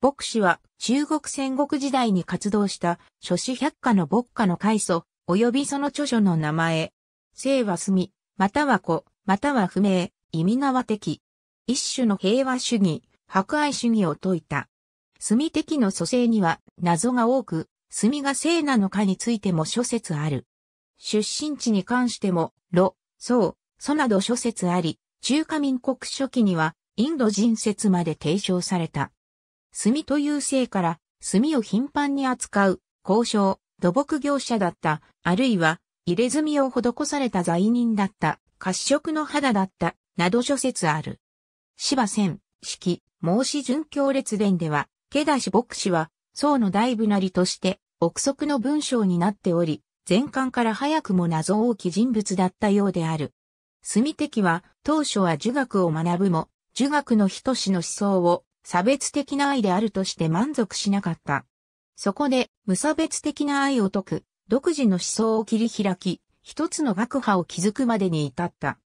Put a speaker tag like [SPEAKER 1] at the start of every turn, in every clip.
[SPEAKER 1] 牧師は中国戦国時代に活動した諸子百科の牧家の開祖、及びその著書の名前。姓は墨、または子、または不明、意味縄的。一種の平和主義、博愛主義を説いた。墨的の蘇生には謎が多く、墨が聖なのかについても諸説ある。出身地に関しても、ロ、ソウ、ソなど諸説あり、中華民国初期にはインド人説まで提唱された。炭という姓から、炭を頻繁に扱う、交渉、土木業者だった、あるいは、入れ墨を施された罪人だった、褐色の肌だった、など諸説ある。芝仙、式、孟子殉教列伝では、毛田氏牧師は、僧の大部なりとして、憶測の文章になっており、前巻から早くも謎多き人物だったようである。墨敵は、当初は儒学を学ぶも、儒学の人志の思想を、差別的な愛であるとして満足しなかった。そこで、無差別的な愛を解く、独自の思想を切り開き、一つの学派を築くまでに至った。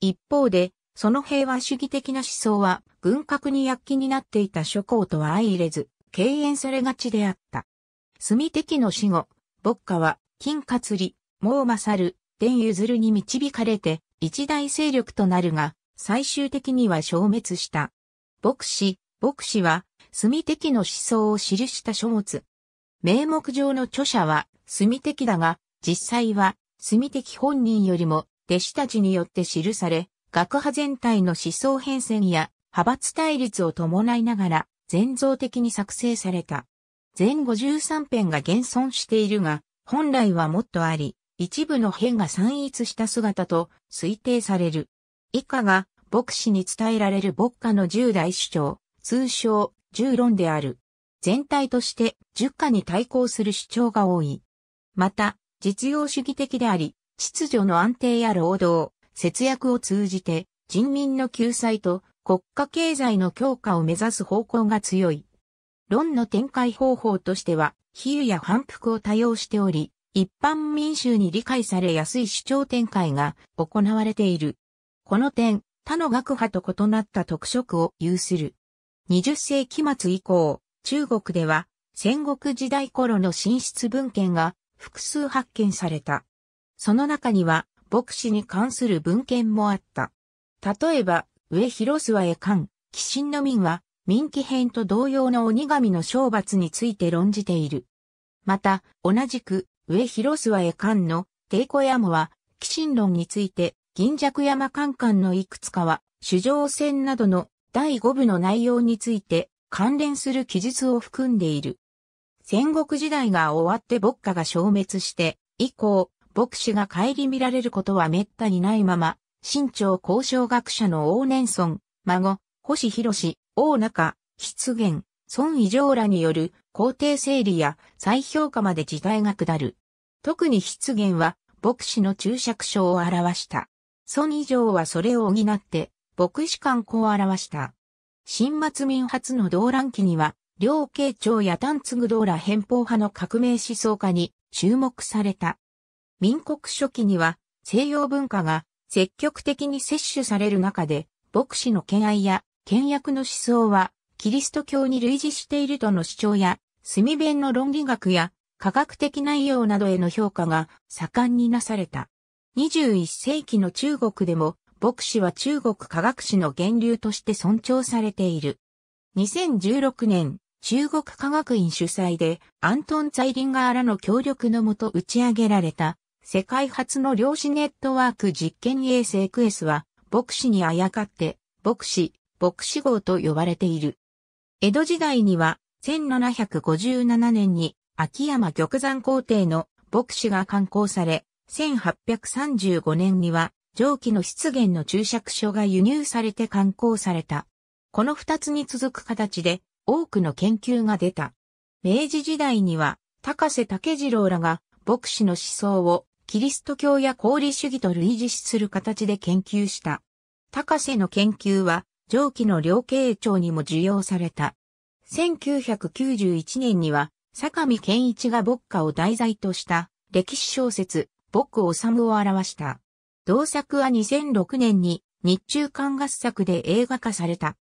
[SPEAKER 1] 一方で、その平和主義的な思想は、軍拡に躍起になっていた諸侯とは相入れず、敬遠されがちであった。住敵の死後、牧歌は、金勝利、毛勝、伝譲るに導かれて、一大勢力となるが、最終的には消滅した。牧師、牧師は、住敵の思想を記した書物。名目上の著者は、住敵だが、実際は、住敵本人よりも、弟子たちによって記され、学派全体の思想変遷や、派閥対立を伴いながら、全像的に作成された。全53編が現存しているが、本来はもっとあり、一部の編が散逸した姿と推定される。以下が、牧師に伝えられる牧歌の10代主張。通称、1論である。全体として十0科に対抗する主張が多い。また、実用主義的であり、秩序の安定や労働、節約を通じて人民の救済と国家経済の強化を目指す方向が強い。論の展開方法としては、比喩や反復を多用しており、一般民衆に理解されやすい主張展開が行われている。この点、他の学派と異なった特色を有する。20世紀末以降、中国では戦国時代頃の進出文献が複数発見された。その中には牧師に関する文献もあった。例えば、上広諏訪へ関、鬼神の民は、民記編と同様の鬼神の懲罰について論じている。また、同じく、上広諏訪へ関の、帝子山は、鬼神論について、銀尺山関関のいくつかは、主上戦などの第5部の内容について関連する記述を含んでいる。戦国時代が終わって牧歌が消滅して以降、牧師が帰り見られることは滅多にないまま、新潮交渉学者の王年孫、孫、星博士、王中、出現、孫異常らによる皇帝整理や再評価まで時代が下る。特に出現は牧師の注釈書を表した。孫異常はそれを補って牧師観光を表した。新末民初の動乱期には、両慶長や丹継道ら偏方派の革命思想家に注目された。民国初期には、西洋文化が積極的に摂取される中で、牧師の敬愛や倹約の思想は、キリスト教に類似しているとの主張や、墨弁の論理学や科学的内容などへの評価が盛んになされた。21世紀の中国でも牧師は中国科学史の源流として尊重されている。2016年、中国科学院主催でアントン・ザイリンガーらの協力のもと打ち上げられた世界初の量子ネットワーク実験衛星クエスは牧師にあやかって牧師、牧師号と呼ばれている。江戸時代には1757年に秋山玉山皇帝の牧師が刊行され、1835年には蒸気の出現の注釈書が輸入されて刊行された。この二つに続く形で多くの研究が出た。明治時代には高瀬竹次郎らが牧師の思想をキリスト教や功理主義と類似する形で研究した。高瀬の研究は蒸気の量刑庁にも受容された。1991年には坂見健一が牧歌を題材とした歴史小説、牧治を表した。同作は2006年に日中間合作で映画化された。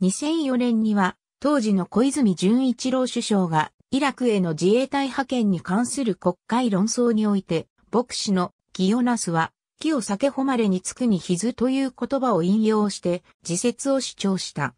[SPEAKER 1] 2004年には当時の小泉純一郎首相がイラクへの自衛隊派遣に関する国会論争において牧師のオナスは木を避け誉れにつくにひずという言葉を引用して自説を主張した。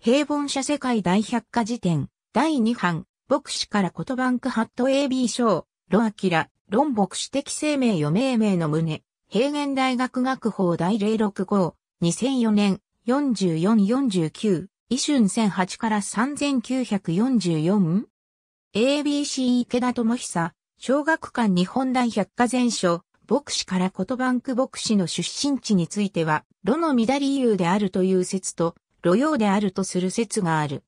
[SPEAKER 1] 平凡者世界大百科辞典第2版牧師から言葉ンクハット AB 賞ロアキラ論牧師的生命余命名の旨平原大学学法第0 6号、2004年、4449、イ春1008から3944 ABC 池田智久、小学館日本大百科全書、牧師からことバンク牧師の出身地については、炉の乱理由であるという説と、炉用であるとする説がある。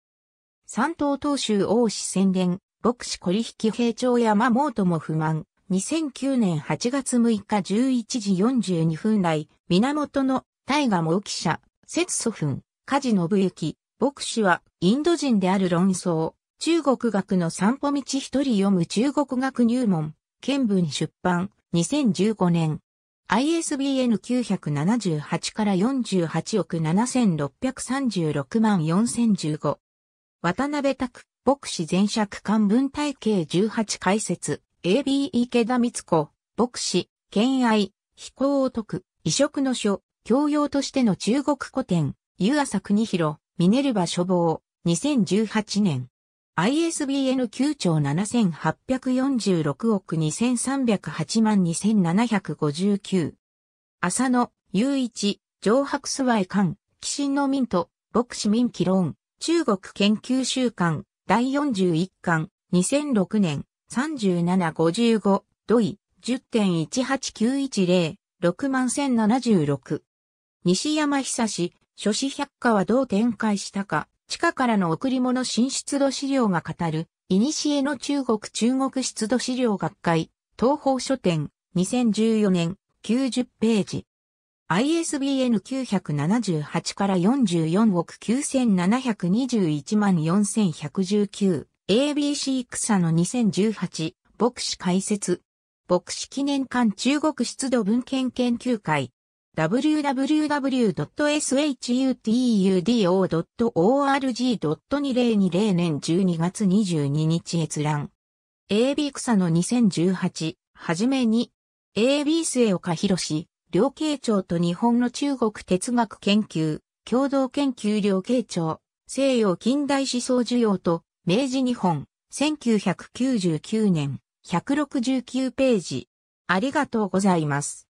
[SPEAKER 1] 三島東州王子宣伝、牧師取引平長山毛とも不満。2009年8月6日11時42分来、源の大河茂記者、節祖墳、梶信之、牧師はインド人である論争、中国学の散歩道一人読む中国学入門、見文出版、2015年。ISBN 978から48億7636万4015。渡辺拓、牧師全尺漢文体系18解説。AB 池田光子、牧師、兼愛、非行を解く、異色の書、教養としての中国古典、湯浅国広、ミネルヴァ書房、2018年。ISBN 9兆7846億2308万2759。浅野、雄一、上白ス愛イ館、岸の民と、牧師民記論、中国研究週間、第41巻、2006年。3755ドイ10.18910 61076西山久志、書子百科はどう展開したか、地下からの贈り物新出土資料が語る、古の中国中国出土資料学会、東方書店、2014年、90ページ。ISBN 978から44億9721万4119。ABC 草の2018牧師解説牧師記念館中国出土文献研究会 www.shuteudo.org.2020 年12月22日閲覧 AB 草の2018はじめに AB 末岡博士両慶長と日本の中国哲学研究共同研究両慶長西洋近代思想需要と明治日本、1999年、169ページ。ありがとうございます。